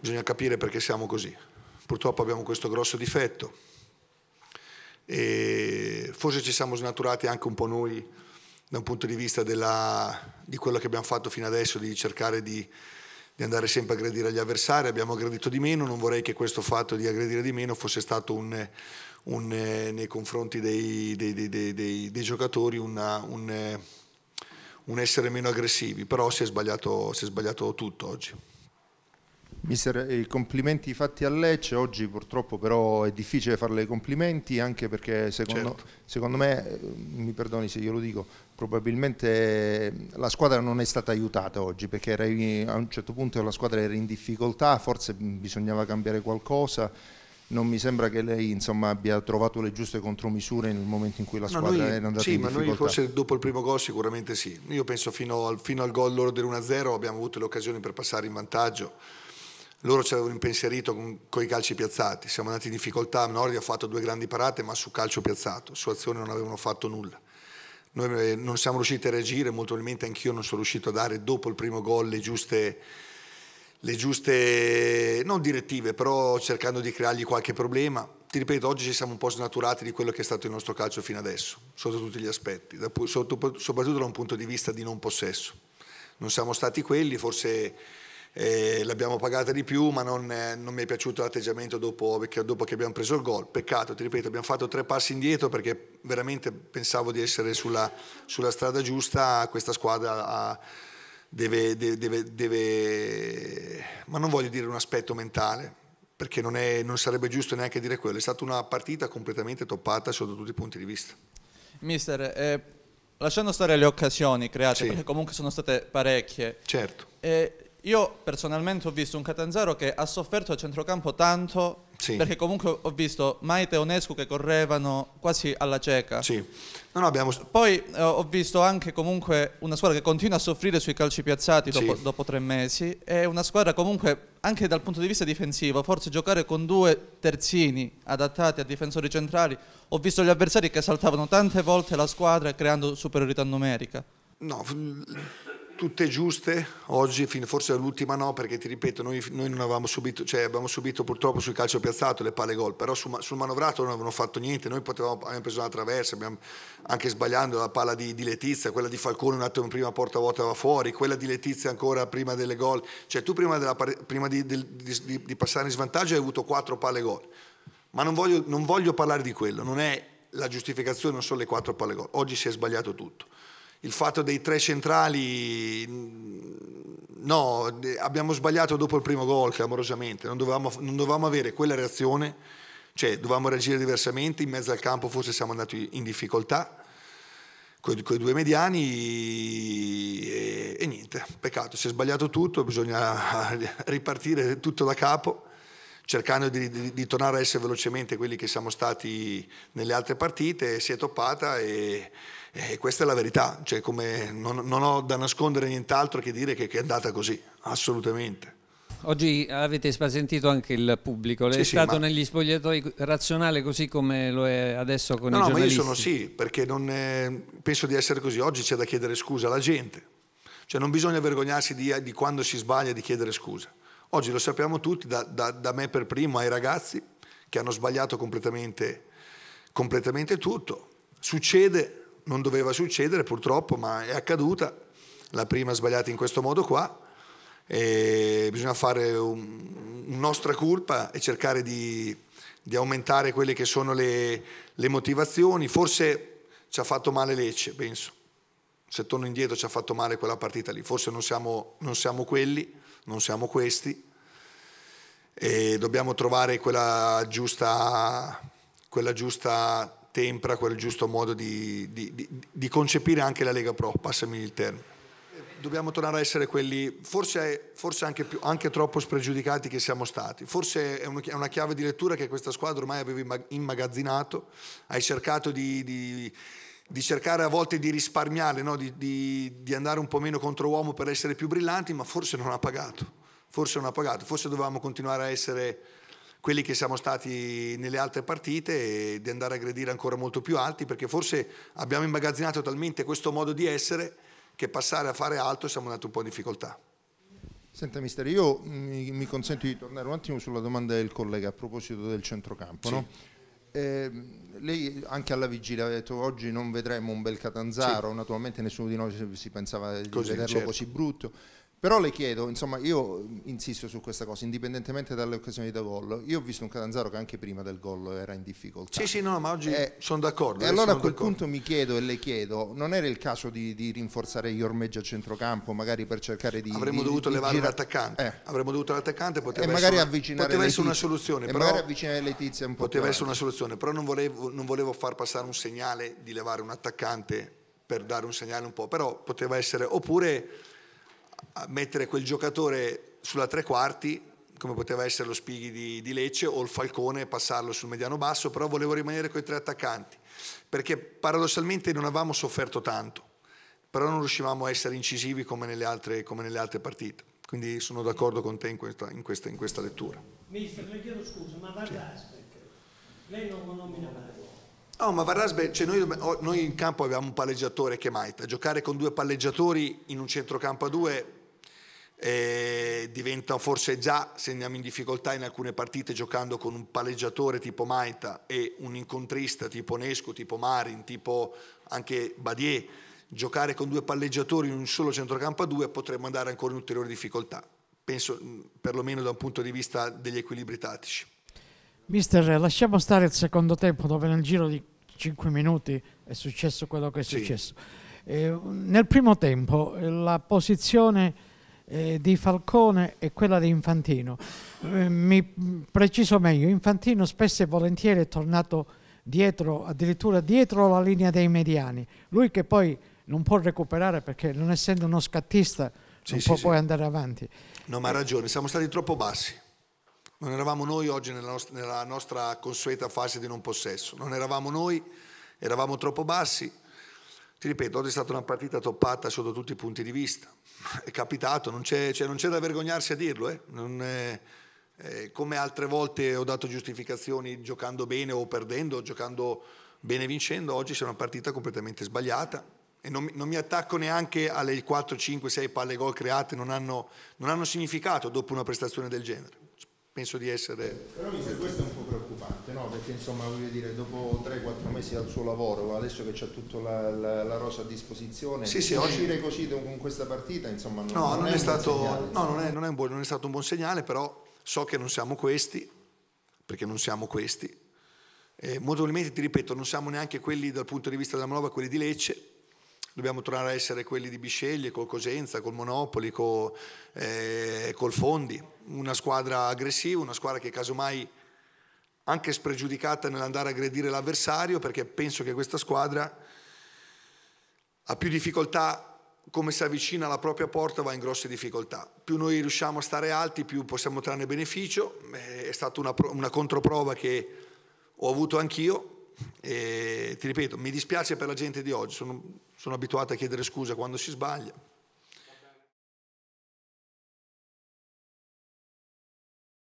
Bisogna capire perché siamo così. Purtroppo abbiamo questo grosso difetto e forse ci siamo snaturati anche un po' noi da un punto di vista della, di quello che abbiamo fatto fino adesso, di cercare di, di andare sempre a aggredire gli avversari, abbiamo aggredito di meno, non vorrei che questo fatto di aggredire di meno fosse stato un, un, eh, nei confronti dei, dei, dei, dei giocatori una, un, un, essere meno aggressivi, però si è sbagliato, si è sbagliato tutto oggi. Mister, eh, i complimenti fatti a Lecce, oggi purtroppo però è difficile farle i complimenti anche perché secondo, certo. secondo me, eh, mi perdoni se glielo dico, probabilmente eh, la squadra non è stata aiutata oggi perché era, a un certo punto la squadra era in difficoltà, forse bisognava cambiare qualcosa non mi sembra che lei insomma, abbia trovato le giuste contromisure nel momento in cui la squadra no, noi, era andata sì, in difficoltà. Sì, ma noi forse dopo il primo gol sicuramente sì. Io penso fino al, fino al gol loro dell'1-0 abbiamo avuto le occasioni per passare in vantaggio loro ci avevano impensierito con, con i calci piazzati, siamo andati in difficoltà, Nordi ha fatto due grandi parate ma su calcio piazzato, su azione non avevano fatto nulla. Noi eh, non siamo riusciti a reagire, molto probabilmente anch'io non sono riuscito a dare dopo il primo gol le giuste, le giuste, non direttive, però cercando di creargli qualche problema. Ti ripeto, oggi ci siamo un po' snaturati di quello che è stato il nostro calcio fino adesso, sotto tutti gli aspetti, soprattutto da un punto di vista di non possesso. Non siamo stati quelli, forse eh, l'abbiamo pagata di più ma non, eh, non mi è piaciuto l'atteggiamento dopo, dopo che abbiamo preso il gol, peccato, ti ripeto, abbiamo fatto tre passi indietro perché veramente pensavo di essere sulla, sulla strada giusta, questa squadra ha... Ah, deve, deve, deve, deve, ma non voglio dire un aspetto mentale, perché non, è, non, sarebbe giusto neanche dire quello, è stata una partita completamente toppata sotto tutti i punti di vista. Mister, eh, lasciando stare le occasioni create, sì. perché comunque sono state parecchie, certo. Eh, io personalmente ho visto un Catanzaro che ha sofferto a centrocampo tanto sì. perché comunque ho visto Maite e Onescu che correvano quasi alla cieca. Sì. No, no, abbiamo... Poi eh, ho visto anche comunque una squadra che continua a soffrire sui calci piazzati dopo, sì. dopo, tre mesi e una squadra comunque anche dal punto di vista difensivo, forse giocare con due terzini adattati a difensori centrali, ho visto gli avversari che saltavano tante volte la squadra creando superiorità numerica. No, tutte giuste oggi, forse l'ultima no, perché ti ripeto, noi, noi non avevamo subito, cioè abbiamo subito purtroppo sul calcio piazzato le palle gol, però sul, sul, manovrato non avevano fatto niente, noi potevamo, abbiamo preso una traversa, abbiamo, anche sbagliando la palla di, di, Letizia, quella di Falcone un attimo prima porta vuota va fuori, quella di Letizia ancora prima delle gol, cioè tu prima, della, prima di, di, di, passare in svantaggio hai avuto quattro palle gol, ma non voglio, non voglio parlare di quello, non è la giustificazione, non sono le quattro palle gol, oggi si è sbagliato tutto il fatto dei tre centrali, no, abbiamo sbagliato dopo il primo gol clamorosamente, non dovevamo, non dovevamo avere quella reazione, cioè dovevamo reagire diversamente, in mezzo al campo forse siamo andati in difficoltà con i due mediani e, e niente, peccato, si è sbagliato tutto, bisogna ripartire tutto da capo cercando di, di, di, tornare a essere velocemente quelli che siamo stati nelle altre partite, si è toppata e, e questa è la verità, cioè non, non, ho da nascondere nient'altro che dire che, che, è andata così, assolutamente. Oggi avete spazientito anche il pubblico, sì, è sì, stato ma... negli spogliatoi razionale così come lo è adesso con no, i no, giornalisti? No, ma io sono sì, perché è... penso di essere così. Oggi c'è da chiedere scusa alla gente, cioè non bisogna vergognarsi di, di quando si sbaglia di chiedere scusa Oggi lo sappiamo tutti, da, da, da me per primo ai ragazzi che hanno sbagliato completamente, completamente tutto. Succede, non doveva succedere purtroppo, ma è accaduta. La prima sbagliata in questo modo qua. E bisogna fare un, nostra colpa e cercare di, di, aumentare quelle che sono le, le motivazioni. Forse ci ha fatto male Lecce, penso. Se torno indietro ci ha fatto male quella partita lì. Forse non siamo, non siamo quelli non siamo questi e dobbiamo trovare quella giusta, quella giusta tempra, quel giusto modo di, di, di, di, concepire anche la Lega Pro, passami il termine. Dobbiamo tornare a essere quelli, forse, forse anche, più, anche, troppo spregiudicati che siamo stati. Forse è una chiave di lettura che questa squadra ormai aveva immagazzinato. Hai cercato di di cercare a volte di risparmiare, no? di, di, di, andare un po' meno contro uomo per essere più brillanti, ma forse non ha pagato, forse non ha pagato, forse dovevamo continuare a essere quelli che siamo stati nelle altre partite e di andare a aggredire ancora molto più alti, perché forse abbiamo immagazzinato talmente questo modo di essere che passare a fare alto siamo andati un po' in difficoltà. Senta mister, io mi, mi consento di tornare un attimo sulla domanda del collega a proposito del centrocampo. Sì. No? Eh, lei anche alla vigilia ha detto oggi non vedremo un bel Catanzaro, sì. naturalmente nessuno di noi si pensava di così, vederlo certo. così brutto. Però le chiedo, insomma, io insisto su questa cosa, indipendentemente dalle occasioni da gol, io ho visto un Catanzaro che anche prima del gol era in difficoltà. Sì, sì, no, ma oggi eh, sono d'accordo. E eh, allora a quel punto mi chiedo e le chiedo, non era il caso di, di rinforzare gli ormeggi a centrocampo, magari per cercare di... Avremmo di, dovuto di, levare gira... l'attaccante, eh. avremmo dovuto l'attaccante, poteva, e essere, avvicinare poteva essere una soluzione. E magari avvicinare Letizia un po'. Poteva essere una soluzione, però non volevo, non volevo far passare un segnale di levare un attaccante per dare un segnale un po', però poteva essere... oppure mettere quel giocatore sulla tre quarti come poteva essere lo Spighi di, di Lecce o il Falcone passarlo sul mediano basso, però volevo rimanere con i tre attaccanti, perché paradossalmente non avevamo sofferto tanto, però non riuscivamo a essere incisivi come nelle altre, come nelle altre partite. Quindi sono d'accordo con te in questa, in, questa, in questa, lettura. Mister, le chiedo scusa, ma Van sì. lei non lo nomina mai. No, ma Varrasbe, cioè noi, oh, noi, in campo abbiamo un palleggiatore che Maita, giocare con due palleggiatori in un centrocampo a due eh, diventa forse già, se andiamo in difficoltà in alcune partite giocando con un palleggiatore tipo Maita e un incontrista tipo Nesco, tipo Marin, tipo anche Badier, giocare con due palleggiatori in un solo centrocampo a due potremmo andare ancora in ulteriori difficoltà, penso mm, perlomeno da un punto di vista degli equilibri tattici. Mister, lasciamo stare il secondo tempo dove nel giro di 5 minuti è successo quello che è sì. successo. Eh, nel primo tempo eh, la posizione eh, di Falcone e quella di Infantino, eh, mi preciso meglio, Infantino spesso e volentieri è tornato dietro, addirittura dietro la linea dei mediani, lui che poi non può recuperare perché non essendo uno scattista sì, non sì, può poi andare avanti. No ma ha ragione, siamo stati troppo bassi. Non eravamo noi oggi nella, nostra, nella nostra consueta fase di non possesso, non eravamo noi, eravamo troppo bassi. Ti ripeto, oggi è stata una partita toppata sotto tutti i punti di vista. È capitato, non c'è, cioè, da vergognarsi a dirlo. Eh? È, eh, come altre volte ho dato giustificazioni giocando bene o perdendo, giocando bene vincendo, oggi c'è una partita completamente sbagliata. E non, non, mi attacco neanche alle 4, 5, 6 palle gol create, non hanno, non hanno significato dopo una prestazione del genere penso di essere... Però mister, questo è un po' preoccupante, no? Perché insomma, voglio dire, dopo 3-4 mesi dal suo lavoro, adesso che c'è tutta la, la, la, rosa a disposizione, sì, sì, uscire oggi... così con questa partita, insomma, non, no, non, non è, è stato, no, non è, non, è buon, non è stato un buon segnale, però so che non siamo questi, perché non siamo questi. Eh, molto probabilmente, ti ripeto, non siamo neanche quelli dal punto di vista della manovra, quelli di Lecce, dobbiamo tornare a essere quelli di Bisceglie, col Cosenza, col Monopoli, col, eh, col Fondi una squadra aggressiva, una squadra che casomai anche spregiudicata nell'andare a aggredire l'avversario, perché penso che questa squadra ha più difficoltà come si avvicina alla propria porta va in grosse difficoltà. Più noi riusciamo a stare alti, più possiamo trarne beneficio. Eh, è stata una, una controprova che ho avuto anch'io. E, ti ripeto, mi dispiace per la gente di oggi, sono, sono abituato a chiedere scusa quando si sbaglia.